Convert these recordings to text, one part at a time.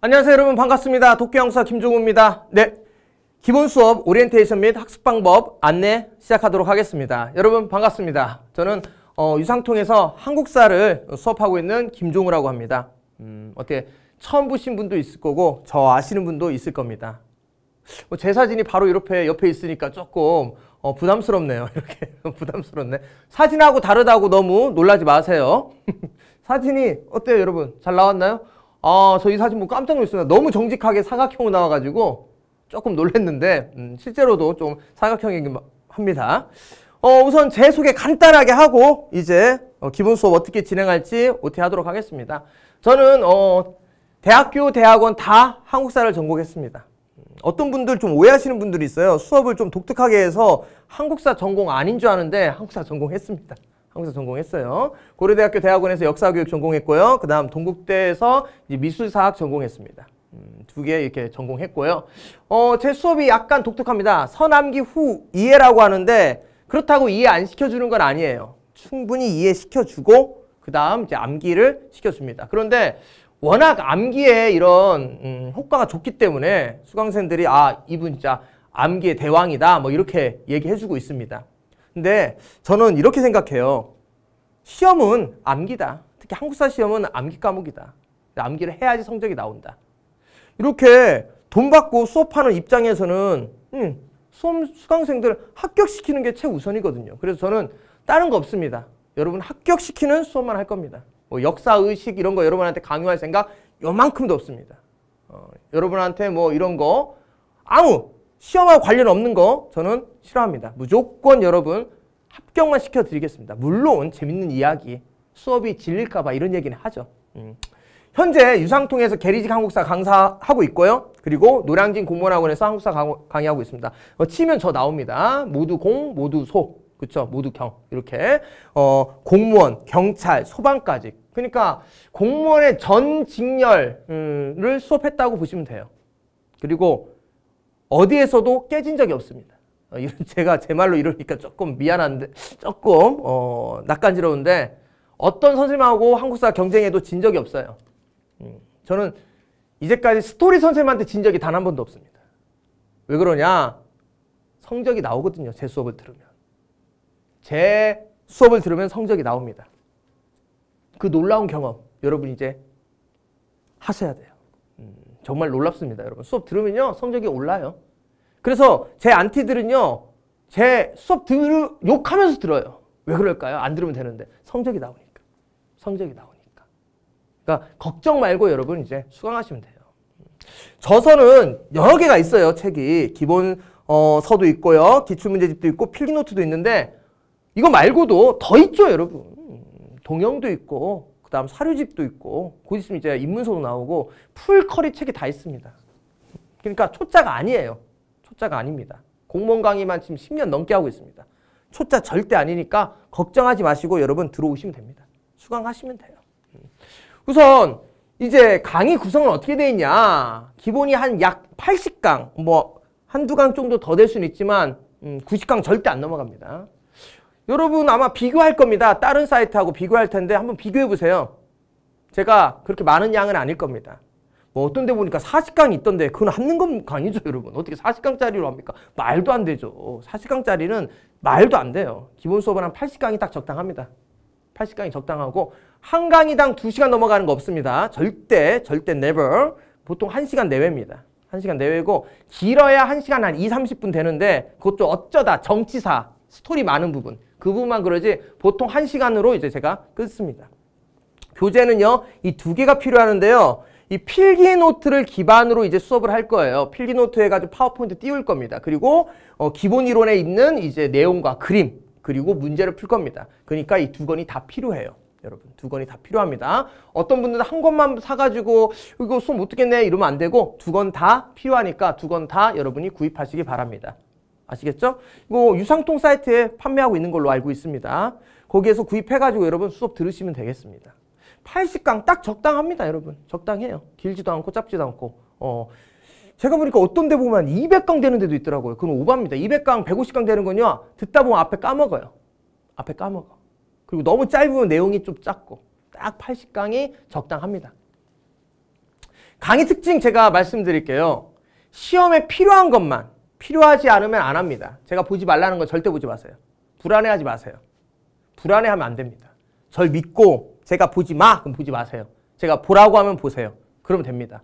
안녕하세요 여러분 반갑습니다. 도쿄영사 김종우입니다. 네, 기본 수업 오리엔테이션 및 학습 방법 안내 시작하도록 하겠습니다. 여러분 반갑습니다. 저는 어, 유상통에서 한국사를 수업하고 있는 김종우라고 합니다. 음, 어떻게 처음 보신 분도 있을 거고 저 아시는 분도 있을 겁니다. 뭐제 사진이 바로 이렇게 옆에 있으니까 조금 어, 부담스럽네요. 이렇게 부담스럽네. 사진하고 다르다고 너무 놀라지 마세요. 사진이 어때요 여러분? 잘 나왔나요? 아, 저 이 사진 보고 깜짝 놀랐어요 너무 정직하게 사각형으로 나와가지고 조금 놀랐는데 음, 실제로도 좀 사각형이긴 합니다. 어, 우선 제 소개 간단하게 하고 이제 어, 기본 수업 어떻게 진행할지 어떻게 하도록 하겠습니다. 저는 어, 대학교, 대학원 다 한국사를 전공했습니다. 어떤 분들 좀 오해하시는 분들이 있어요. 수업을 좀 독특하게 해서 한국사 전공 아닌 줄 아는데 한국사 전공했습니다. 한사 전공했어요. 고려대학교 대학원에서 역사교육 전공했고요. 그 다음 동국대에서 미술사학 전공했습니다. 음, 두개 이렇게 전공했고요. 어, 제 수업이 약간 독특합니다. 선암기후 이해라고 하는데 그렇다고 이해 안 시켜주는 건 아니에요. 충분히 이해시켜주고 그 다음 이제 암기를 시켜줍니다. 그런데 워낙 암기에 이런 음, 효과가 좋기 때문에 수강생들이 아 이분 진짜 암기의 대왕이다 뭐 이렇게 얘기해주고 있습니다. 근데 저는 이렇게 생각해요. 시험은 암기다. 특히 한국사 시험은 암기 과목이다. 암기를 해야지 성적이 나온다. 이렇게 돈 받고 수업하는 입장에서는 음, 수험 수강생들 합격시키는 게 최우선이거든요. 그래서 저는 다른 거 없습니다. 여러분 합격시키는 수업만 할 겁니다. 뭐 역사의식 이런 거 여러분한테 강요할 생각 요만큼도 없습니다. 어, 여러분한테 뭐 이런 거 아무 시험하고 관련 없는 거 저는 싫어합니다. 무조건 여러분 합격만 시켜드리겠습니다. 물론 재밌는 이야기, 수업이 질릴까봐 이런 얘기는 하죠. 음. 현재 유상통에서 게리직 한국사 강사하고 있고요. 그리고 노량진 공무원학원에서 한국사 강의하고 있습니다. 어, 치면 저 나옵니다. 모두 공, 모두 소. 그렇죠 모두 경. 이렇게. 어, 공무원, 경찰, 소방까지. 그러니까 공무원의 전 직렬을 수업했다고 보시면 돼요. 그리고 어디에서도 깨진 적이 없습니다. 어, 이런 제가 제 말로 이러니까 조금 미안한데 조금 어, 낯간지러운데 어떤 선생님하고 한국사 경쟁해도 진 적이 없어요. 음, 저는 이제까지 스토리 선생님한테 진 적이 단 한 번도 없습니다. 왜 그러냐? 성적이 나오거든요. 제 수업을 들으면. 제 수업을 들으면 성적이 나옵니다. 그 놀라운 경험 여러분 이제 하셔야 돼요. 정말 놀랍습니다, 여러분. 수업 들으면요, 성적이 올라요. 그래서 제 안티들은요, 제 수업 들, 욕하면서 들어요. 왜 그럴까요? 안 들으면 되는데. 성적이 나오니까. 성적이 나오니까. 그러니까, 걱정 말고 여러분 이제 수강하시면 돼요. 저서는 여러 개가 있어요, 책이. 기본, 어, 서도 있고요. 기출문제집도 있고, 필기노트도 있는데, 이거 말고도 더 있죠, 여러분. 동영도 있고, 그다음 사료집도 있고 곧 있으면 이제 입문서도 나오고 풀커리 책이 다 있습니다. 그러니까 초짜가 아니에요. 초짜가 아닙니다. 공무원 강의만 지금 10년 넘게 하고 있습니다. 초짜 절대 아니니까 걱정하지 마시고 여러분 들어오시면 됩니다. 수강하시면 돼요. 음. 우선 이제 강의 구성은 어떻게 되어 있냐 기본이 한 약 80강 뭐 한두 강 정도 더 될 수는 있지만 90강 음, 절대 안 넘어갑니다. 여러분 아마 비교할 겁니다. 다른 사이트하고 비교할 텐데 한번 비교해 보세요. 제가 그렇게 많은 양은 아닐 겁니다. 뭐 어떤 데 보니까 40강이 있던데 그건 합는건 아니죠 여러분. 어떻게 40강짜리로 합니까? 말도 안 되죠. 40강짜리는 말도 안 돼요. 기본 수업은 한 80강이 딱 적당합니다. 80강이 적당하고 한 강의당 2시간 넘어가는 거 없습니다. 절대 절대 never 보통 1시간 내외입니다. 1시간 내외고 길어야 1시간 한 2, 30분 되는데 그것도 어쩌다 정치사 스토리 많은 부분 그 부분만 그러지 보통 한시간으로 이제 제가 끊습니다 교재는요. 이 두 개가 필요하는데요. 이 필기 노트를 기반으로 이제 수업을 할 거예요. 필기 노트 해가지고 파워포인트 띄울 겁니다. 그리고 어, 기본 이론에 있는 이제 내용과 그림 그리고 문제를 풀 겁니다. 그러니까 이 두 권이 다 필요해요. 여러분 두 권이 다 필요합니다. 어떤 분들은 한 권만 사가지고 이거 수업 못 듣겠네 이러면 안 되고 두 권 다 필요하니까 두 권 다 여러분이 구입하시기 바랍니다. 아시겠죠? 이거 유상통 사이트에 판매하고 있는 걸로 알고 있습니다. 거기에서 구입해가지고 여러분 수업 들으시면 되겠습니다. 80강 딱 적당합니다, 여러분. 적당해요. 길지도 않고 짧지도 않고. 어. 제가 보니까 어떤 데 보면 200강 되는 데도 있더라고요. 그건 오바입니다. 200강, 150강 되는 건요. 듣다 보면 앞에 까먹어요. 앞에 까먹어. 그리고 너무 짧으면 내용이 좀 작고 딱 80강이 적당합니다. 강의 특징 제가 말씀드릴게요. 시험에 필요한 것만 필요하지 않으면 안 합니다. 제가 보지 말라는 거 절대 보지 마세요. 불안해하지 마세요. 불안해하면 안 됩니다. 절 믿고 제가 보지 마! 그럼 보지 마세요. 제가 보라고 하면 보세요. 그러면 됩니다.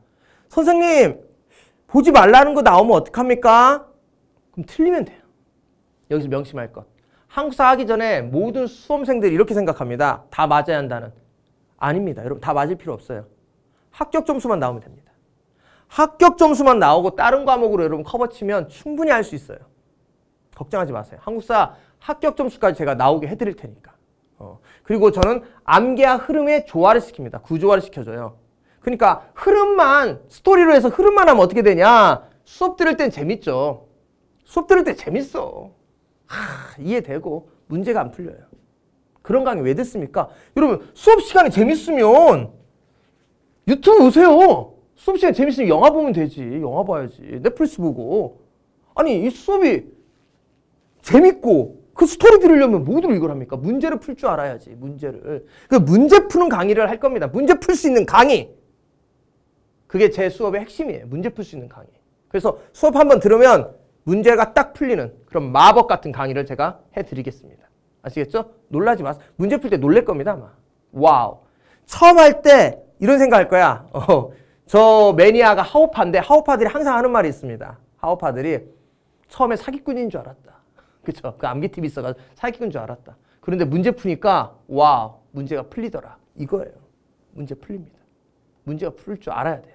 선생님, 보지 말라는 거 나오면 어떡합니까? 그럼 틀리면 돼요. 여기서 명심할 것. 한국사 하기 전에 모든 수험생들이 이렇게 생각합니다. 다 맞아야 한다는. 아닙니다. 여러분 다 맞을 필요 없어요. 합격 점수만 나오면 됩니다. 합격 점수만 나오고 다른 과목으로 여러분 커버 치면 충분히 할 수 있어요. 걱정하지 마세요. 한국사 합격 점수까지 제가 나오게 해드릴 테니까. 어. 그리고 저는 암기와 흐름의 조화를 시킵니다. 구조화를 시켜줘요. 그러니까 흐름만 스토리로 해서 흐름만 하면 어떻게 되냐. 수업 들을 땐 재밌죠. 수업 들을 때 재밌어. 하, 이해되고 문제가 안 풀려요. 그런 강의 왜 듣습니까? 여러분 수업 시간이 재밌으면 유튜브 오세요. 수업 시간에 재밌으면 영화 보면 되지. 영화 봐야지. 넷플릭스 보고. 아니 이 수업이 재밌고 그 스토리 들으려면 모두를 이걸 합니까? 문제를 풀 줄 알아야지. 문제를. 그 문제 푸는 강의를 할 겁니다. 문제 풀 수 있는 강의. 그게 제 수업의 핵심이에요. 문제 풀 수 있는 강의. 그래서 수업 한 번 들으면 문제가 딱 풀리는 그런 마법 같은 강의를 제가 해드리겠습니다. 아시겠죠? 놀라지 마세요. 문제 풀 때 놀랄 겁니다, 아마. 와우. 처음 할 때 이런 생각 할 거야. 어, 저 매니아가 하오파인데하오파들이 항상 하는 말이 있습니다. 하오파들이 처음에 사기꾼인 줄 알았다. 그쵸? 그 암기 팁이 있어가지고 사기꾼인 줄 알았다. 그런데 문제 푸니까 와 문제가 풀리더라. 이거예요. 문제 풀립니다. 문제가 풀릴 줄 알아야 돼요.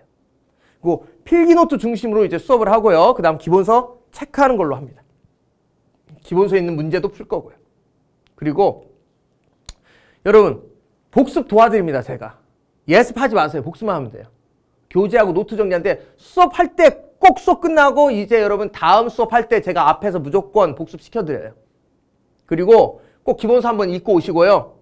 그리고 필기노트 중심으로 이제 수업을 하고요. 그 다음 기본서 체크하는 걸로 합니다. 기본서에 있는 문제도 풀 거고요. 그리고 여러분 복습 도와드립니다. 제가 예습하지 마세요. 복습만 하면 돼요. 교재하고 노트 정리하는데 수업할 때 꼭 수업 끝나고 이제 여러분 다음 수업할 때 제가 앞에서 무조건 복습시켜드려요. 그리고 꼭 기본서 한번 읽고 오시고요.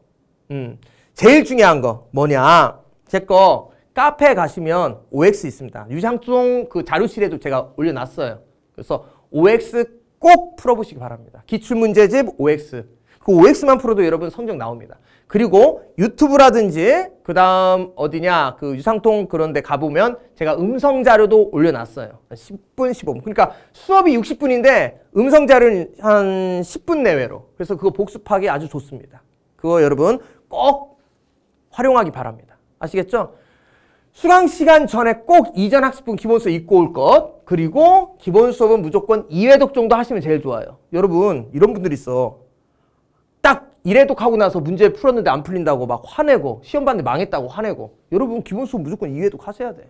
음, 제일 중요한 거 뭐냐. 제 거 카페에 가시면 OX 있습니다. 유상종 그 자료실에도 제가 올려놨어요. 그래서 OX 꼭 풀어보시기 바랍니다. 기출문제집 OX. 그 OX만 풀어도 여러분 성적 나옵니다. 그리고 유튜브라든지 그 다음 어디냐 그 유상통 그런 데 가보면 제가 음성 자료도 올려놨어요. 10분, 15분. 그러니까 수업이 60분인데 음성 자료는 한 10분 내외로. 그래서 그거 복습하기 아주 좋습니다. 그거 여러분 꼭 활용하기 바랍니다. 아시겠죠? 수강 시간 전에 꼭 이전 학습분 기본수업 읽고 올 것. 그리고 기본수업은 무조건 2회독 정도 하시면 제일 좋아요. 여러분 이런 분들 있어. 이래독하고 나서 문제 풀었는데 안 풀린다고 막 화내고 시험 봤는데 망했다고 화내고 여러분 기본 수업 무조건 이해독 하셔야 돼요.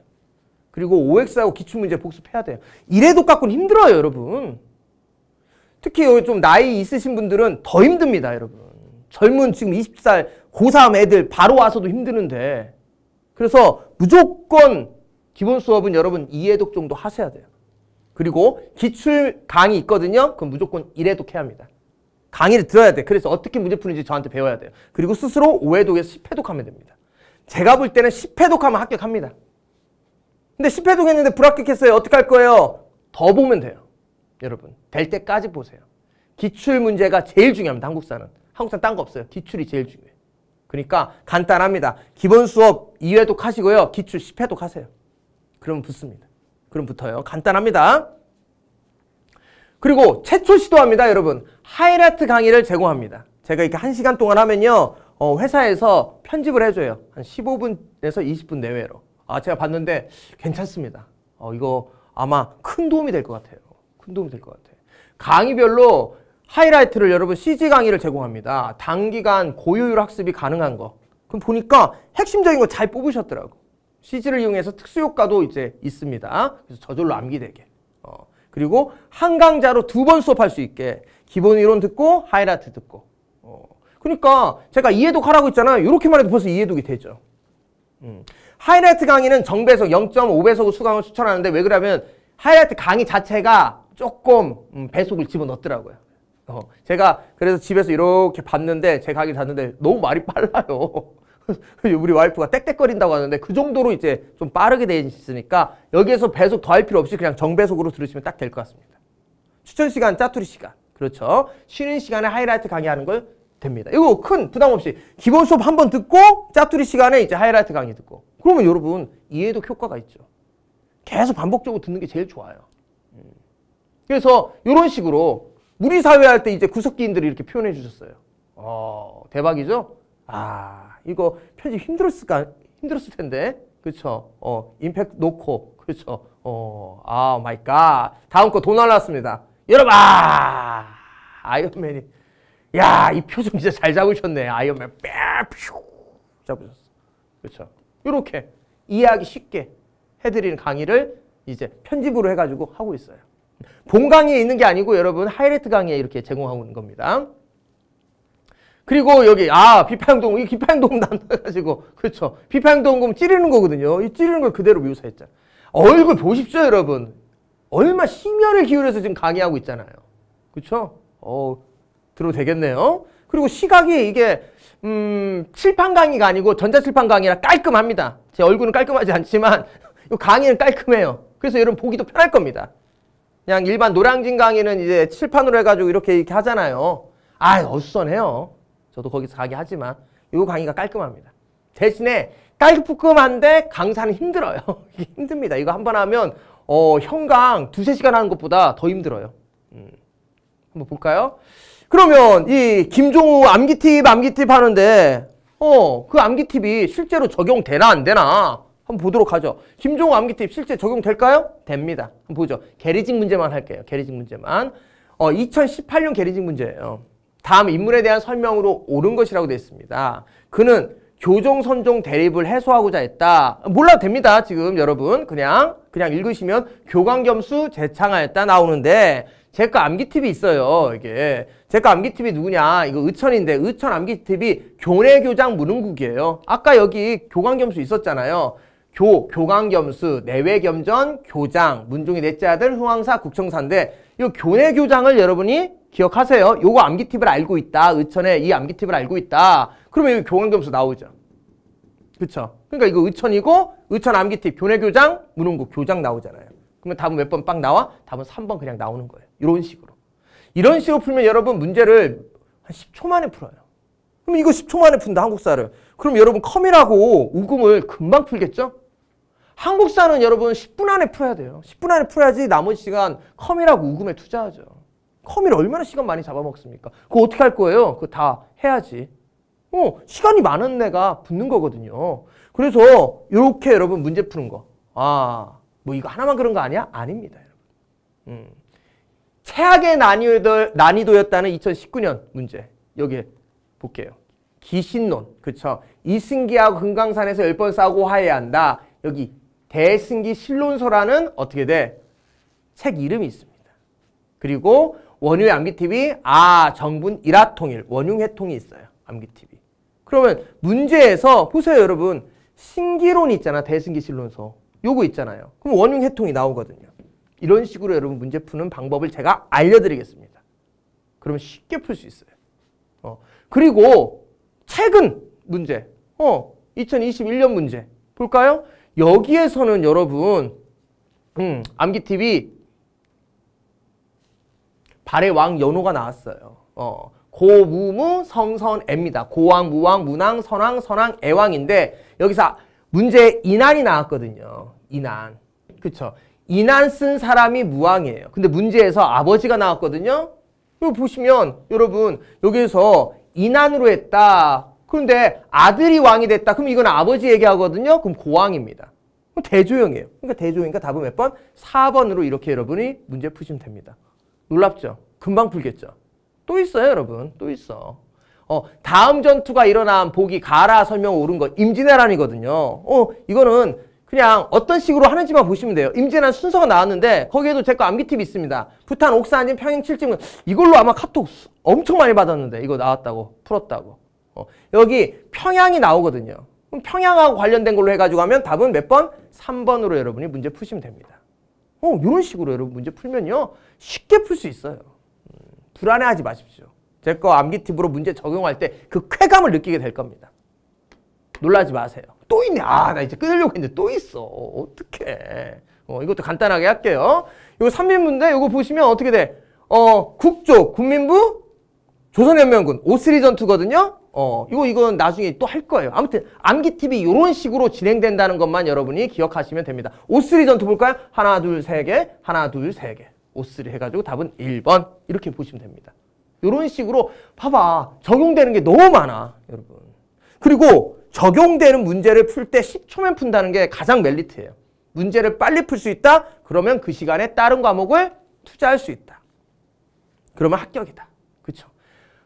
그리고 OX하고 기출문제 복습해야 돼요. 이래독 갖고는 힘들어요 여러분. 특히 좀 나이 있으신 분들은 더 힘듭니다 여러분. 젊은 지금 20살 고3 애들 바로 와서도 힘드는데 그래서 무조건 기본 수업은 여러분 이해독 정도 하셔야 돼요. 그리고 기출 강의 있거든요. 그럼 무조건 이래독 해야 합니다. 강의를 들어야 돼. 그래서 어떻게 문제 푸는지 저한테 배워야 돼요. 그리고 스스로 5회독에 10회독하면 됩니다. 제가 볼 때는 10회독하면 합격합니다. 근데 10회독 했는데 불합격했어요. 어떻게 할 거예요? 더 보면 돼요. 여러분 될 때까지 보세요. 기출 문제가 제일 중요합니다. 한국사는. 한국사는 딴거 없어요. 기출이 제일 중요해요. 그러니까 간단합니다. 기본 수업 2회독 하시고요. 기출 10회독 하세요. 그럼 붙습니다. 그럼 붙어요. 간단합니다. 그리고 최초 시도합니다. 여러분. 하이라이트 강의를 제공합니다. 제가 이렇게 한시간 동안 하면요. 어, 회사에서 편집을 해줘요. 한 15분에서 20분 내외로. 아, 제가 봤는데 괜찮습니다. 어, 이거 아마 큰 도움이 될 것 같아요. 큰 도움이 될 것 같아요. 강의별로 하이라이트를 여러분 CG 강의를 제공합니다. 단기간 고효율 학습이 가능한 거. 그럼 보니까 핵심적인 거 잘 뽑으셨더라고. CG를 이용해서 특수효과도 이제 있습니다. 그래서 저절로 암기되게. 어. 그리고 한 강좌로 두 번 수업할 수 있게 기본 이론 듣고 하이라트 듣고 어. 그러니까 제가 이해독 하라고 했잖아요. 이렇게만 해도 벌써 이해독이 되죠. 음. 하이라이트 강의는 정배속 0.5배속으로 수강을 추천하는데 왜그러면 하이라이트 강의 자체가 조금 음, 배속을 집어넣더라고요. 어. 제가 그래서 집에서 이렇게 봤는데 제 강의 봤는데 너무 말이 빨라요. 우리 와이프가 땡땡거린다고 하는데 그 정도로 이제 좀 빠르게 되어 있으니까 여기에서 배속 더 할 필요 없이 그냥 정배속으로 들으시면 딱 될 것 같습니다. 추천 시간 짜투리 시간. 그렇죠. 쉬는 시간에 하이라이트 강의하는 걸 됩니다. 이거 큰 부담 없이 기본 수업 한 번 듣고 짜투리 시간에 이제 하이라이트 강의 듣고 그러면 여러분 이해도 효과가 있죠. 계속 반복적으로 듣는 게 제일 좋아요. 음. 그래서 이런 식으로 우리 사회 할 때 이제 구석기인들이 이렇게 표현해 주셨어요. 어, 대박이죠? 아, 이거 편집 힘들었을까? 힘들었을 텐데. 그렇죠? 어, 임팩트 놓고. 그렇죠? 어, 아 마이 갓. 다음 거 돈 날랐습니다. 여러분 아 아이언맨이 야이 표정 진짜 잘 잡으셨네 아이언맨 뺨퓨 잡으셨어 그렇죠 이렇게 이해하기 쉽게 해드리는 강의를 이제 편집으로 해가지고 하고 있어요 본 강의에 있는 게 아니고 여러분 하이라이트 강의에 이렇게 제공하고 있는 겁니다 그리고 여기 아 비파형동공 이 비파형동공 나눠가지고 그렇죠 비파형동공 찌르는 거거든요 이 찌르는 걸 그대로 묘사했죠 얼굴 보십시오 여러분 얼마 심혈을 기울여서 지금 강의하고 있잖아요. 그렇죠? 어, 들어도 되겠네요. 그리고 시각이 이게 음, 칠판 강의가 아니고 전자칠판 강의라 깔끔합니다. 제 얼굴은 깔끔하지 않지만 이 강의는 깔끔해요. 그래서 여러분 보기도 편할 겁니다. 그냥 일반 노량진 강의는 이제 칠판으로 해가지고 이렇게 이렇게 하잖아요. 아, 어수선해요. 저도 거기서 강의하지만 이 강의가 깔끔합니다. 대신에 깔끔한데 강사는 힘들어요. 힘듭니다. 이거 한번 하면 어, 형광 두세 시간 하는 것보다 더 힘들어요. 음. 한번 볼까요? 그러면 이 김종우 암기팁 암기팁 하는데 어, 그 암기팁이 실제로 적용되나 안 되나 한번 보도록 하죠. 김종우 암기팁 실제 적용될까요? 됩니다. 한번 보죠. 게리징 문제만 할게요. 게리징 문제만. 어, 2018년 게리징 문제예요. 어, 다음 인물에 대한 설명으로 옳은 것이라고 되어 있습니다. 그는 교정 선종 대립을 해소하고자 했다. 몰라도 됩니다. 지금 여러분 그냥 그냥 읽으시면 교관겸수 재창하였다 나오는데 제과 암기팁이 있어요. 이게 제과 암기팁이 누구냐? 이거 의천인데 의천 암기팁이 교내 교장 무능국이에요. 아까 여기 교관겸수 있었잖아요. 교, 교관겸수, 내외겸전, 교장, 문종이 넷째 아들, 흥왕사, 국청사인데 이 교내 교장을 여러분이 기억하세요. 요거 암기팁을 알고 있다. 의천에 이 암기팁을 알고 있다. 그러면 여기 교관겸수 나오죠. 그쵸? 그러니까 이거 의천이고 의천 암기티 교내교장 문홍구 교장 나오잖아요. 그러면 답은 몇번빵 나와? 답은 3번 그냥 나오는 거예요. 이런 식으로. 이런 식으로 풀면 여러분 문제를 한 10초 만에 풀어요. 그럼 이거 10초 만에 푼다 한국사를. 그럼 여러분 컴이라고 우금을 금방 풀겠죠? 한국사는 여러분 10분 안에 풀어야 돼요. 10분 안에 풀어야지 나머지 시간 컴이라고 우금에 투자하죠. 컴이를 얼마나 시간 많이 잡아먹습니까? 그거 어떻게 할 거예요? 그거 다 해야지. 어, 시간이 많은 내가 붙는 거거든요. 그래서 이렇게 여러분 문제 푸는 거. 아, 뭐 이거 하나만 그런 거 아니야? 아닙니다. 여러분. 음. 최악의 난이도, 난이도였다는 2019년 문제. 여기 볼게요. 기신론. 그렇죠 이승기하고 금강산에서 10번 싸고 우 화해야 한다. 여기 대승기 신론서라는 어떻게 돼? 책 이름이 있습니다. 그리고 원유 양비TV 아 정분 일화통일 원융회통이 있어요. 암기TV. 그러면 문제에서 보세요 여러분. 신기론 있잖아. 대승기실론서. 요거 있잖아요. 그럼 원흉해통이 나오거든요. 이런 식으로 여러분 문제 푸는 방법을 제가 알려드리겠습니다. 그러면 쉽게 풀 수 있어요. 어. 그리고 최근 문제. 어, 2021년 문제. 볼까요? 여기에서는 여러분 음, 암기TV 발의 왕 연호가 나왔어요. 어, 고무무 성선애입니다. 고왕, 무왕, 문왕, 선왕, 선왕, 애왕인데 여기서 문제 인안이 나왔거든요. 인안. 그쵸. 인안 쓴 사람이 무왕이에요. 근데 문제에서 아버지가 나왔거든요. 이거 보시면 여러분 여기에서 인안으로 했다. 그런데 아들이 왕이 됐다. 그럼 이건 아버지 얘기하거든요. 그럼 고왕입니다. 그럼 대조형이에요. 그러니까 대조형이니까 답은 몇 번? 4번으로 이렇게 여러분이 문제 푸시면 됩니다. 놀랍죠? 금방 풀겠죠? 또 있어요 여러분 또 있어 어, 다음 전투가 일어난 보기 가라 설명 오른 거 임진왜란이거든요 어 이거는 그냥 어떤 식으로 하는지만 보시면 돼요 임진왜란 순서가 나왔는데 거기에도 제 거 암기팁 이 있습니다 부탄 옥사한진 평행 칠증은 이걸로 아마 카톡 엄청 많이 받았는데 이거 나왔다고 풀었다고 어, 여기 평양이 나오거든요 그럼 평양하고 관련된 걸로 해가지고 하면 답은 몇 번? 3번으로 여러분이 문제 푸시면 됩니다 어, 이런 식으로 여러분 문제 풀면요 쉽게 풀 수 있어요 불안해하지 마십시오. 제 거 암기 팁으로 문제 적용할 때 그 쾌감을 느끼게 될 겁니다. 놀라지 마세요. 또 있네. 아, 나 이제 끊으려고 했는데 또 있어. 어, 어떡해. 어, 이것도 간단하게 할게요. 이거 3인문데 이거 보시면 어떻게 돼? 어, 국조, 국민부, 조선연명군 오스리 전투거든요. 어, 이거 이건 나중에 또 할 거예요. 아무튼 암기 팁이 이런 식으로 진행된다는 것만 여러분이 기억하시면 됩니다. 오스리 전투 볼까요? 하나, 둘, 세 개. 하나, 둘, 세 개. 오스를 해가지고 답은 1번 이렇게 보시면 됩니다. 이런 식으로 봐봐 적용되는 게 너무 많아 여러분. 그리고 적용되는 문제를 풀 때 10초면 푼다는 게 가장 멜리트예요. 문제를 빨리 풀 수 있다? 그러면 그 시간에 다른 과목을 투자할 수 있다. 그러면 합격이다. 그렇죠?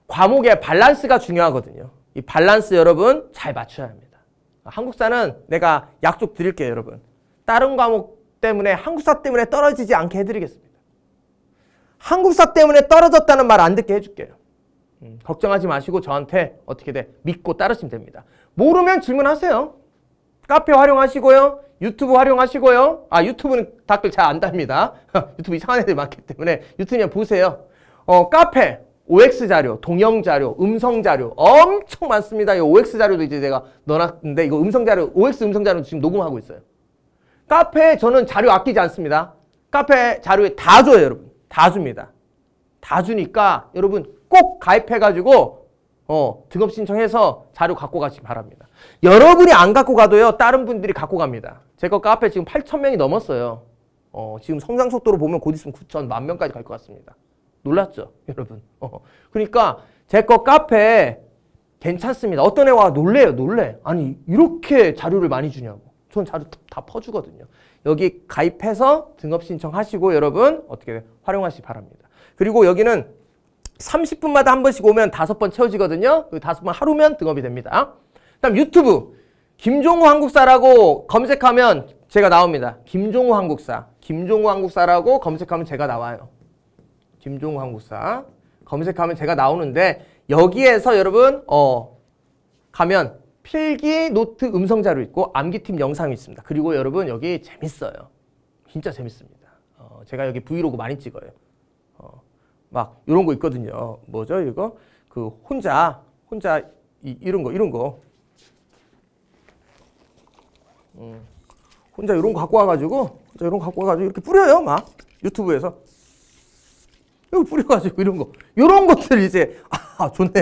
과목의 밸런스가 중요하거든요. 이 밸런스 여러분 잘 맞춰야 합니다. 한국사는 내가 약속 드릴게요 여러분. 다른 과목 때문에 한국사 때문에 떨어지지 않게 해드리겠습니다. 한국사 때문에 떨어졌다는 말 안 듣게 해줄게요. 음, 걱정하지 마시고 저한테 어떻게 돼 믿고 따르시면 됩니다. 모르면 질문하세요. 카페 활용하시고요. 유튜브 활용하시고요. 아 유튜브는 댓글 잘안 답니다. 유튜브 이상한 애들 많기 때문에 유튜브 그냥 보세요. 어 카페 OX 자료, 동영 자료, 음성 자료 엄청 많습니다. 이 OX 자료도 이제 제가 넣어놨는데 이거 음성 자료, OX 음성 자료 지금 녹음하고 있어요. 카페 저는 자료 아끼지 않습니다. 카페 자료에 다 줘요 여러분. 다 줍니다. 다 주니까 여러분 꼭 가입해가지고 어, 등업 신청해서 자료 갖고 가시기 바랍니다. 여러분이 안 갖고 가도요. 다른 분들이 갖고 갑니다. 제 거 카페 지금 8천 명이 넘었어요. 어, 지금 성장 속도로 보면 곧 있으면 9천 만 명까지 갈 것 같습니다. 놀랐죠? 여러분. 어, 그러니까 제 거 카페 괜찮습니다. 어떤 애 와 놀래요. 놀래. 아니 이렇게 자료를 많이 주냐고. 전 자료 다 퍼주거든요. 여기 가입해서 등업 신청하시고 여러분 어떻게 활용하시기 바랍니다. 그리고 여기는 30분마다 한 번씩 오면 다섯 번 채워지거든요. 그 다섯 번 하루면 등업이 됩니다. 다음 유튜브 김종우 한국사라고 검색하면 제가 나옵니다. 김종우 한국사. 김종우 한국사라고 검색하면 제가 나와요. 김종우 한국사. 검색하면 제가 나오는데 여기에서 여러분 어 가면 필기, 노트, 음성 자료 있고 암기팀 영상이 있습니다. 그리고 여러분 여기 재밌어요. 진짜 재밌습니다. 어, 제가 여기 브이로그 많이 찍어요. 어, 막 이런 거 있거든요. 뭐죠 이거? 그 혼자 혼자 이, 이런 거 이런 거. 음, 혼자 이런 거 갖고 와가지고 혼자 이런 거 갖고 와가지고 이렇게 뿌려요 막 유튜브에서. 이거 뿌려가지고 이런 거. 이런 것들 이제 아 좋네.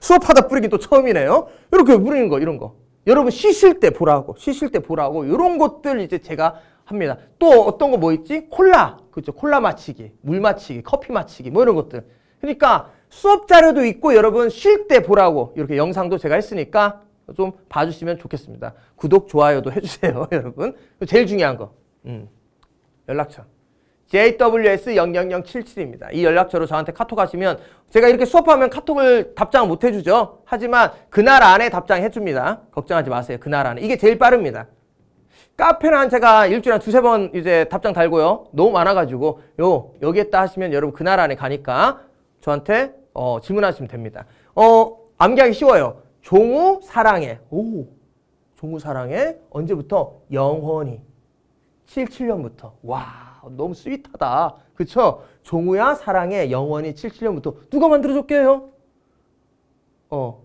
수업하다 뿌리기또 처음이네요. 이렇게 뿌리는 거 이런 거. 여러분 쉬실 때 보라고 쉬실 때 보라고 이런 것들 이제 제가 합니다. 또 어떤 거 뭐 있지? 콜라 그렇죠. 콜라 마치기, 물 마치기, 커피 마치기 뭐 이런 것들. 그러니까 수업 자료도 있고 여러분 쉴 때 보라고 이렇게 영상도 제가 했으니까 좀 봐주시면 좋겠습니다. 구독, 좋아요도 해주세요, 여러분. 제일 중요한 거. 음. 연락처. JWS00077입니다. 이 연락처로 저한테 카톡 하시면 제가 이렇게 수업하면 카톡을 답장 못 해주죠. 하지만 그날 안에 답장해줍니다. 걱정하지 마세요. 그날 안에. 이게 제일 빠릅니다. 카페는 제가 일주일에 한 두세 번 이제 답장 달고요. 너무 많아가지고 요 여기 있다 하시면 여러분 그날 안에 가니까 저한테 어, 질문하시면 됩니다. 어 암기하기 쉬워요. 종우 사랑해. 오 종우 사랑해 언제부터 영원히 77년부터. 와, 너무 스윗하다. 그쵸? 종우야, 사랑해, 영원히 77년부터. 누가 만들어줬게요? 어,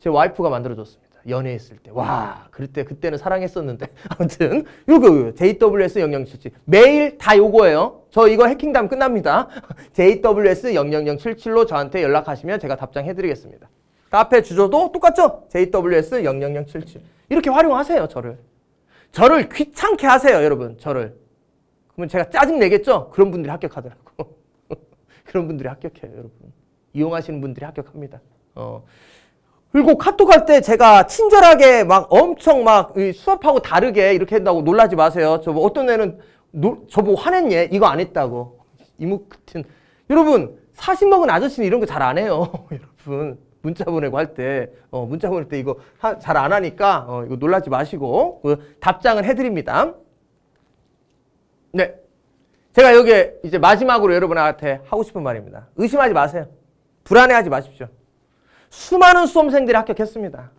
제 와이프가 만들어줬습니다. 연애했을 때. 와, 그때, 그때는 사랑했었는데. 아무튼, 요거, JWS 0077. 매일 다 요거예요. 저 이거 해킹담 끝납니다. JWS 0077로 저한테 연락하시면 제가 답장해드리겠습니다. 카페 주소도 똑같죠? JWS 0077. 이렇게 활용하세요, 저를. 저를 귀찮게 하세요, 여러분. 저를. 그러면 제가 짜증내겠죠? 그런 분들이 합격하더라고. 그런 분들이 합격해요, 여러분. 이용하시는 분들이 합격합니다. 어. 그리고 카톡 할때 제가 친절하게 막 엄청 막 수업하고 다르게 이렇게 한다고 놀라지 마세요. 저뭐 어떤 애는 노, 저보 뭐 화냈예 이거 안 했다고. 이모크틴. 여러분, 사신 먹은 아저씨는 이런 거 잘 안 해요. 여러분. 문자 보내고 할 때, 어, 문자 보낼 때 이거 잘 안 하니까, 어, 이거 놀라지 마시고, 그 답장을 해드립니다. 네. 제가 여기 이제 마지막으로 여러분한테 하고 싶은 말입니다. 의심하지 마세요. 불안해하지 마십시오. 수많은 수험생들이 합격했습니다.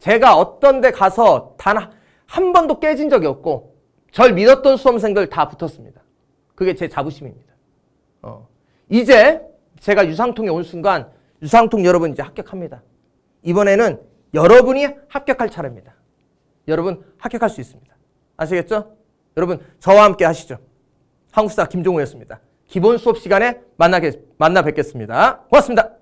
제가 어떤 데 가서 단 한 번도 깨진 적이 없고 절 믿었던 수험생들 다 붙었습니다. 그게 제 자부심입니다. 어. 이제 제가 유상통에 온 순간 유상통 여러분 이제 합격합니다. 이번에는 여러분이 합격할 차례입니다. 여러분 합격할 수 있습니다. 아시겠죠? 여러분 저와 함께 하시죠. 한국사 김종우였습니다. 기본 수업 시간에 만나게, 만나 뵙겠습니다. 고맙습니다.